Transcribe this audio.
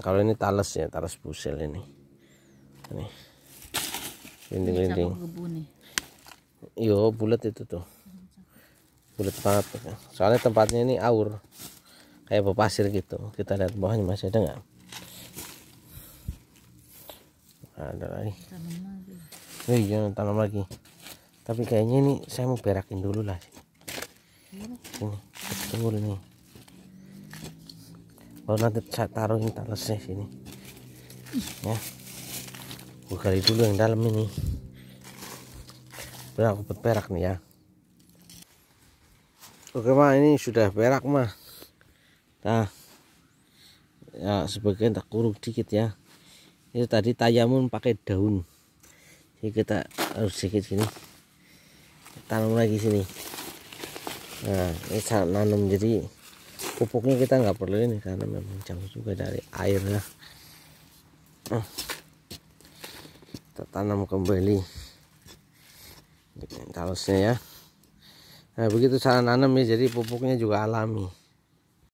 kalau ini talas ya talas busel ini ini linding linding yo bulat itu tuh bulat banget soalnya tempatnya ini aur kayak berpasir gitu kita lihat bawahnya masih ada nggak ada lagi oh iya tanam lagi tapi kayaknya ini saya mau berakin dulu lah iya. ini betul ini kalau oh, nanti saya taruhin talasnya sini ya buka dulu yang dalam ini berak berak nih ya oke mah ini sudah berak mah nah ya sebagian tak kurung dikit ya Ini tadi tayamun pakai daun jadi kita harus sedikit sini tanam lagi sini nah ini sangat nanam jadi pupuknya kita nggak perlu ini karena memang jauh juga dari air ya hmm. kita tanam kembali bikin talusnya ya nah begitu cara nanam ya jadi pupuknya juga alami